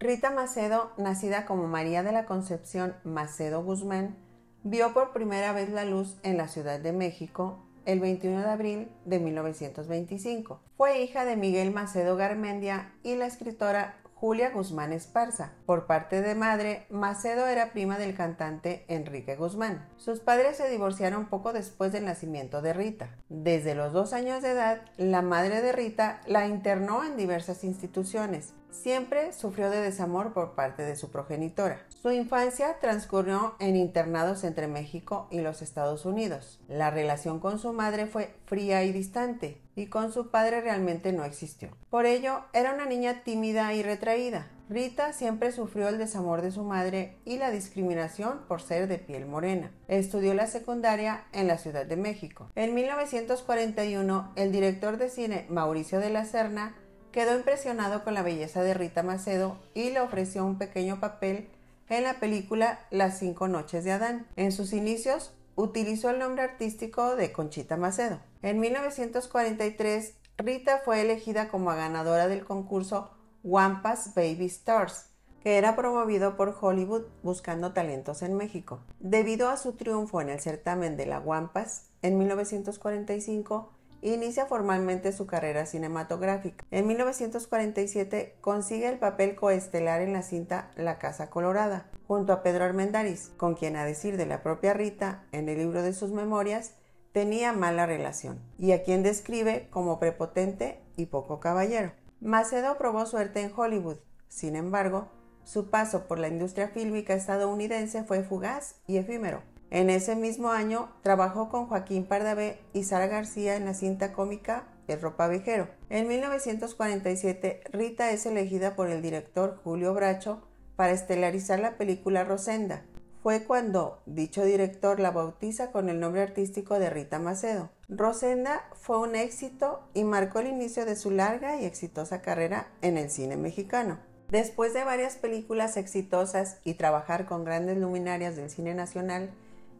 Rita Macedo, nacida como María de la Concepción Macedo Guzmán, vio por primera vez la luz en la Ciudad de México el 21 de abril de 1925. Fue hija de Miguel Macedo Garmendia y la escritora Julia Guzmán Esparza. Por parte de madre, Macedo era prima del cantante Enrique Guzmán. Sus padres se divorciaron poco después del nacimiento de Rita. Desde los dos años de edad, la madre de Rita la internó en diversas instituciones, Siempre sufrió de desamor por parte de su progenitora. Su infancia transcurrió en internados entre México y los Estados Unidos. La relación con su madre fue fría y distante, y con su padre realmente no existió. Por ello, era una niña tímida y retraída. Rita siempre sufrió el desamor de su madre y la discriminación por ser de piel morena. Estudió la secundaria en la Ciudad de México. En 1941, el director de cine Mauricio de la Serna quedó impresionado con la belleza de Rita Macedo y le ofreció un pequeño papel en la película Las cinco noches de Adán. En sus inicios utilizó el nombre artístico de Conchita Macedo. En 1943, Rita fue elegida como ganadora del concurso Wampas Baby Stars, que era promovido por Hollywood buscando talentos en México. Debido a su triunfo en el certamen de la Wampas en 1945, inicia formalmente su carrera cinematográfica. En 1947 consigue el papel coestelar en la cinta La Casa Colorada, junto a Pedro Armendáriz, con quien, a decir de la propia Rita, en el libro de sus memorias, tenía mala relación, y a quien describe como prepotente y poco caballero. Macedo probó suerte en Hollywood, sin embargo, su paso por la industria fílmica estadounidense fue fugaz y efímero. En ese mismo año trabajó con Joaquín Pardavé y Sara García en la cinta cómica El ropa vejero. En 1947, Rita es elegida por el director Julio Bracho para estelarizar la película Rosenda. Fue cuando dicho director la bautiza con el nombre artístico de Rita Macedo. Rosenda fue un éxito y marcó el inicio de su larga y exitosa carrera en el cine mexicano. Después de varias películas exitosas y trabajar con grandes luminarias del cine nacional,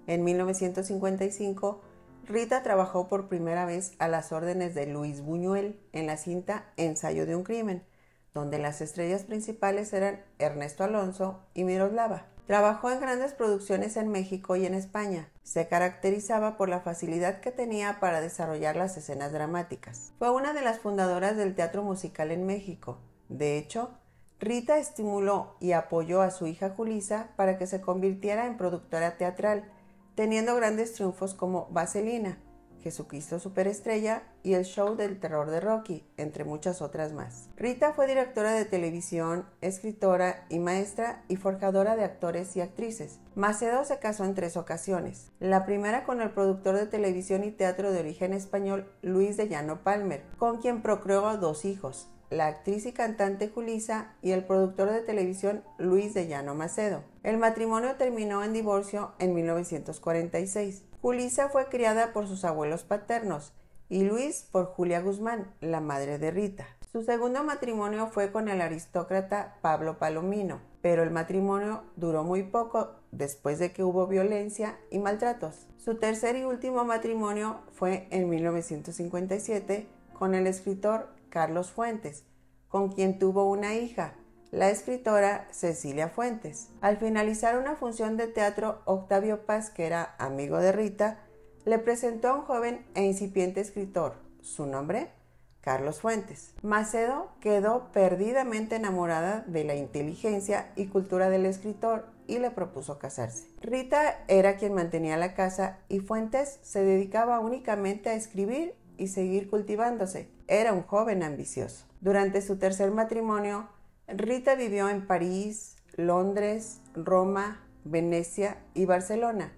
en 1955, Rita trabajó por primera vez a las órdenes de Luis Buñuel en la cinta Ensayo de un crimen, donde las estrellas principales eran Ernesto Alonso y Miroslava. Trabajó en grandes producciones en México y en España. Se caracterizaba por la facilidad que tenía para desarrollar las escenas dramáticas. Fue una de las fundadoras del teatro musical en México. De hecho, Rita estimuló y apoyó a su hija Julisa para que se convirtiera en productora teatral teniendo grandes triunfos como Vaselina, Jesucristo Superestrella y El Show del Terror de Rocky, entre muchas otras más. Rita fue directora de televisión, escritora y maestra y forjadora de actores y actrices. Macedo se casó en tres ocasiones. La primera con el productor de televisión y teatro de origen español Luis de Llano Palmer, con quien procreó dos hijos, la actriz y cantante Julisa y el productor de televisión Luis de Llano Macedo. El matrimonio terminó en divorcio en 1946. Julisa fue criada por sus abuelos paternos y Luis por Julia Guzmán, la madre de Rita. Su segundo matrimonio fue con el aristócrata Pablo Palomino, pero el matrimonio duró muy poco después de que hubo violencia y maltratos. Su tercer y último matrimonio fue en 1957 con el escritor Carlos Fuentes, con quien tuvo una hija, la escritora Cecilia Fuentes. Al finalizar una función de teatro, Octavio Paz, que era amigo de Rita, le presentó a un joven e incipiente escritor. Su nombre, Carlos Fuentes. Macedo quedó perdidamente enamorada de la inteligencia y cultura del escritor y le propuso casarse. Rita era quien mantenía la casa y Fuentes se dedicaba únicamente a escribir y seguir cultivándose. Era un joven ambicioso. Durante su tercer matrimonio, Rita vivió en París, Londres, Roma, Venecia y Barcelona.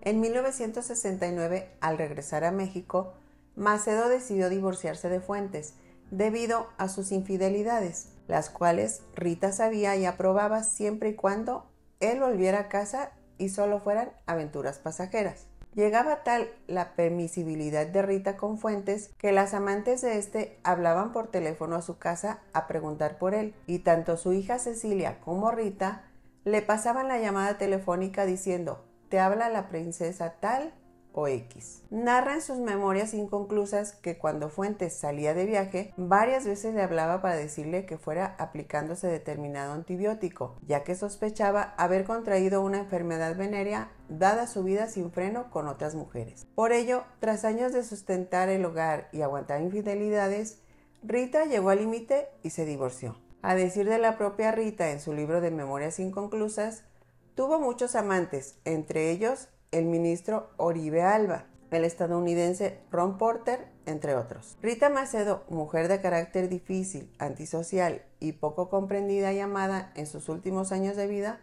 En 1969, al regresar a México, Macedo decidió divorciarse de Fuentes debido a sus infidelidades, las cuales Rita sabía y aprobaba siempre y cuando él volviera a casa y solo fueran aventuras pasajeras. Llegaba tal la permisibilidad de Rita con Fuentes que las amantes de este hablaban por teléfono a su casa a preguntar por él, y tanto su hija Cecilia como Rita le pasaban la llamada telefónica diciendo: Te habla la princesa tal o X. Narra en sus memorias inconclusas que cuando Fuentes salía de viaje, varias veces le hablaba para decirle que fuera aplicándose determinado antibiótico, ya que sospechaba haber contraído una enfermedad venérea dada su vida sin freno con otras mujeres. Por ello, tras años de sustentar el hogar y aguantar infidelidades, Rita llegó al límite y se divorció. A decir de la propia Rita en su libro de Memorias Inconclusas, tuvo muchos amantes, entre ellos el ministro Oribe Alba, el estadounidense Ron Porter, entre otros. Rita Macedo, mujer de carácter difícil, antisocial y poco comprendida y amada en sus últimos años de vida,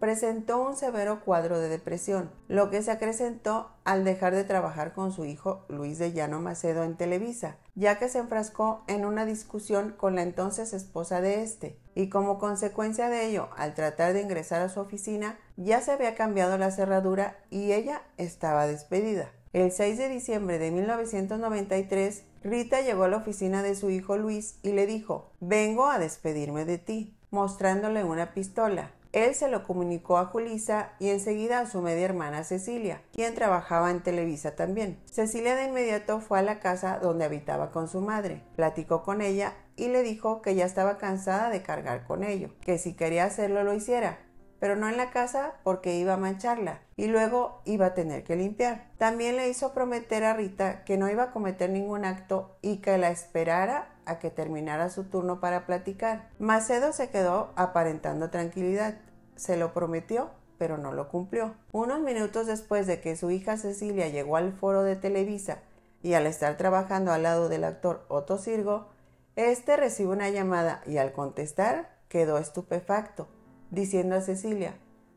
presentó un severo cuadro de depresión, lo que se acrecentó al dejar de trabajar con su hijo Luis de Llano Macedo en Televisa, ya que se enfrascó en una discusión con la entonces esposa de este, y como consecuencia de ello, al tratar de ingresar a su oficina, ya se había cambiado la cerradura y ella estaba despedida. El 6 de diciembre de 1993, Rita llegó a la oficina de su hijo Luis y le dijo, vengo a despedirme de ti, mostrándole una pistola. Él se lo comunicó a Julisa y enseguida a su media hermana Cecilia, quien trabajaba en Televisa también. Cecilia de inmediato fue a la casa donde habitaba con su madre, platicó con ella y le dijo que ya estaba cansada de cargar con ello, que si quería hacerlo lo hiciera, pero no en la casa porque iba a mancharla y luego iba a tener que limpiar. También le hizo prometer a Rita que no iba a cometer ningún acto y que la esperara a que terminara su turno para platicar. Macedo se quedó aparentando tranquilidad. Se lo prometió, pero no lo cumplió. Unos minutos después de que su hija Cecilia llegó al foro de Televisa y al estar trabajando al lado del actor Otto Sirgo, este recibe una llamada y al contestar quedó estupefacto diciendo a Cecilia,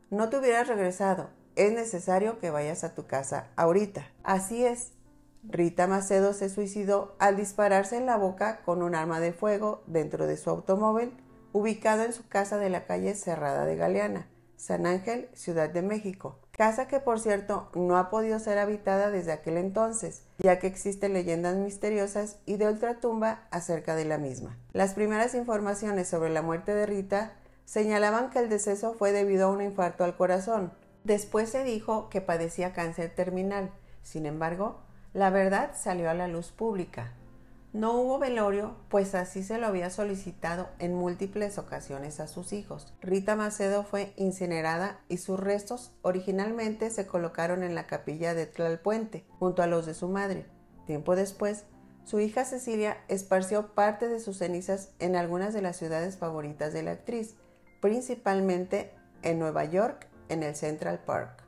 no te hubieras regresado, es necesario que vayas a tu casa ahorita. Así es, Rita Macedo se suicidó al dispararse en la boca con un arma de fuego dentro de su automóvil, ubicado en su casa de la calle Cerrada de Galeana, San Ángel, Ciudad de México. Casa que por cierto no ha podido ser habitada desde aquel entonces, ya que existen leyendas misteriosas y de ultratumba acerca de la misma. Las primeras informaciones sobre la muerte de Rita señalaban que el deceso fue debido a un infarto al corazón. Después se dijo que padecía cáncer terminal. Sin embargo, la verdad salió a la luz pública. No hubo velorio, pues así se lo había solicitado en múltiples ocasiones a sus hijos. Rita Macedo fue incinerada y sus restos originalmente se colocaron en la capilla de Tlalpuente, junto a los de su madre. Tiempo después, su hija Cecilia esparció parte de sus cenizas en algunas de las ciudades favoritas de la actriz, principalmente en Nueva York, en el Central Park.